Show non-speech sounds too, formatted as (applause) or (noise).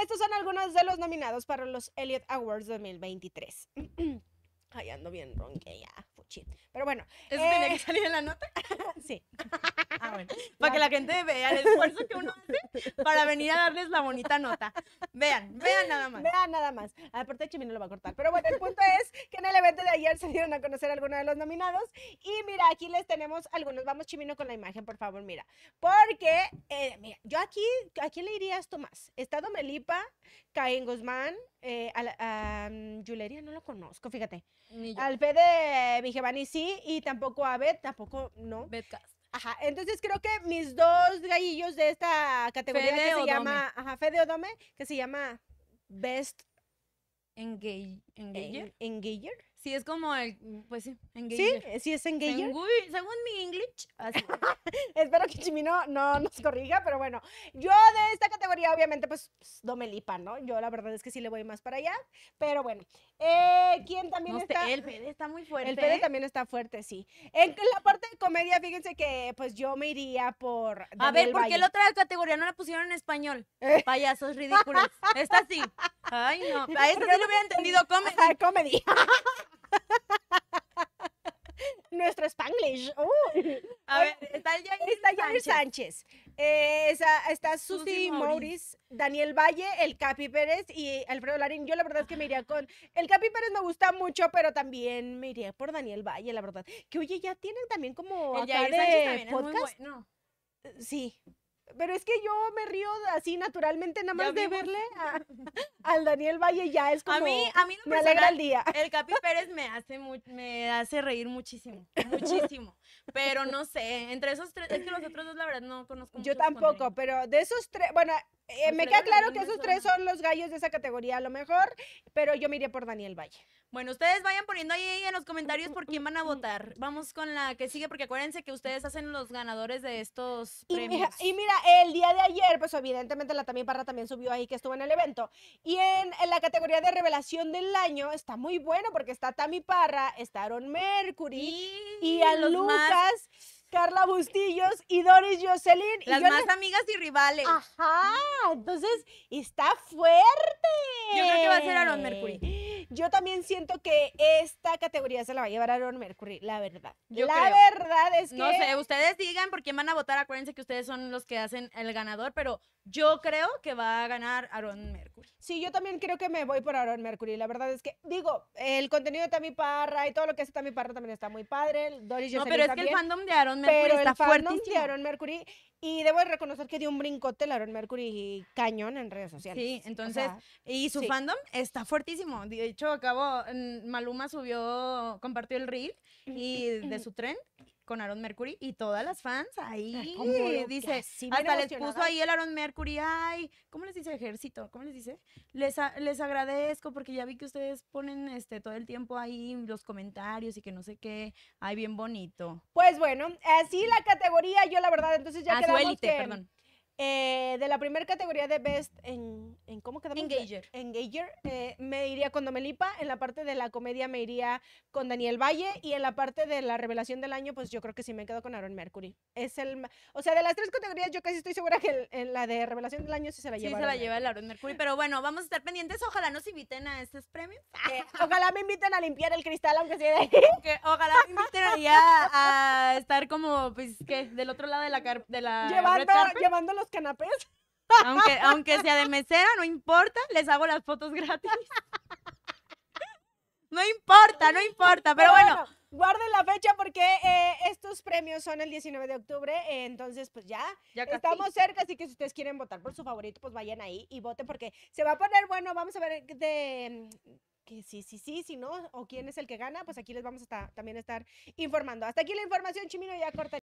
Estos son algunos de los nominados para los Elliot Awards 2023. (clears throat) Ay, ando bien ya. Pero bueno. ¿Eso tenía que eh, salir en la nota? (laughs) sí. Ah, bueno. (laughs) Para que la gente vea el esfuerzo que uno hace para venir a darles la bonita nota. Vean, vean nada más. Vean nada más. Aparte, chimino lo va a cortar. Pero bueno, el punto es que en el evento de ayer se dieron a conocer algunos de los nominados. Y mira, aquí les tenemos algunos. Vamos, Chimino, con la imagen, por favor, mira. Porque, eh, mira, yo aquí, ¿a le diría esto más? Estado Melipa, Caín Guzmán, eh, no lo conozco, fíjate. Al Fede van y sí y tampoco a Beth, tampoco no. Betcast. Ajá, entonces creo que mis dos gallillos de esta categoría que se llama, ajá, Fede Odome, que se llama Best engager. engager. Sí, es como el. Mm, pues sí, engager. Sí, eh, sí es engager. según mi English, (laughs) Espero que Chimino no nos corrija, pero bueno. Yo de esta categoría, obviamente, pues, Domelipa, ¿no? Yo la verdad es que sí le voy más para allá. Pero bueno. Eh, ¿Quién también está? El PD está muy fuerte. El PD ¿eh? también está fuerte, sí. En la parte de comedia, fíjense que, pues, yo me iría por. a ver, ¿por qué la otra categoría no la pusieron en español? (laughs) Payasos ridículos. Esta sí. Ay, no. (laughs) A esto lo hubiera entendido comedy. comedy. (laughs) Nuestro Spanglish. Uh. A ver, está Jair Sánchez. Eh, está, Susi Morris, Daniel Valle, el Capi Pérez y Alfredo Larín. Yo la verdad es que me iría con. El Capi Pérez me gusta mucho, pero también me iría por Daniel Valle, la verdad. Que oye, ya tienen también como. El Sánchez Sí, pero es que yo me río así naturalmente nada más de verle al Daniel Valle ya es como a me alegra el día. El Capi Pérez me hace me hace reír muchísimo, muchísimo. Pero no sé, entre esos tres es que los otros dos la verdad no conozco. Yo tampoco, pero de esos tres, bueno, eh, me queda claro que esos tres son los gallos de esa categoría a lo mejor, pero yo me iría por Daniel Valle. Bueno, ustedes vayan poniendo ahí en los comentarios por quién van a (laughs) votar. Vamos con la que sigue, porque acuérdense que ustedes hacen los ganadores de estos premios. y mira, el día de ayer, pues evidentemente la Tami Parra también subió ahí que estuvo en el evento. Y en, la categoría de revelación del año está muy bueno porque está Tami Parra, está Aaron Mercury y, a Lucas. Carla Bustillos y Doris Jocelyn. Las y más amigas y rivales. Ajá, entonces está fuerte. Yo creo que va a ser Aaron Mercury. Yo también siento que esta categoría se la va a llevar Aaron Mercury, la verdad. la verdad es que. No sé, ustedes digan por quién van a votar. Acuérdense que ustedes son los que hacen el ganador, pero yo creo que va a ganar Aaron Mercury. Sí, yo también creo que me voy por Aaron Mercury. La verdad es que, digo, el contenido de Tami Parra y todo lo que hace Tami Parra también está muy padre. no, pero es que el fandom de Aaron Mercury está fuertísimo. de Aaron Mercury y debo reconocer que dio un brincote el Aaron Mercury cañón en redes sociales. Sí, entonces, y su fandom está fuertísimo. De hecho, acabo, Maluma subió, compartió el reel mm. y de su tren con Aaron Mercury y todas las fans ahí. Dice, hasta les puso ahí el Aaron Mercury, ay, ¿cómo les dice ejército? ¿Cómo les dice? Les, les agradezco porque ya vi que ustedes ponen este todo el tiempo ahí los comentarios y que no sé qué. Ay, bien bonito. Pues bueno, así la categoría, yo la verdad, entonces ya a ah, quedamos Perdón. Eh, de la primera categoría de Best en, en ¿cómo quedamos? Engager. Engager, eh, me iría con Domelipa, en la parte de la comedia me iría con Daniel Valle y en la parte de la revelación del año, pues yo creo que sí me quedo con Aaron Mercury. Es el, o sea, de las tres categorías yo casi estoy segura que en la de revelación del año sí se la lleva. Sí se la lleva el Aaron Mercury, pero bueno, vamos a estar pendientes, ojalá nos inviten a estos premios. (laughs) Eh, ojalá me inviten a limpiar el cristal, aunque sea de ahí. (laughs) ojalá me inviten a estar como, pues, que Del otro lado de la... Car de la llevando, los canapés. Aunque, (laughs) aunque sea de mesera, no importa, les hago las fotos gratis. No importa, no importa, pero, bueno, Guarden la fecha porque eh, estos premios son el 19 de octubre, eh, entonces pues ya, ya estamos cerca, así que si ustedes quieren votar por su favorito, pues vayan ahí y voten porque se va a poner bueno, vamos a ver de que sí, sí, sí, si no, o quién es el que gana, pues aquí les vamos a también estar informando. Hasta aquí la información, Chimino, ya corta.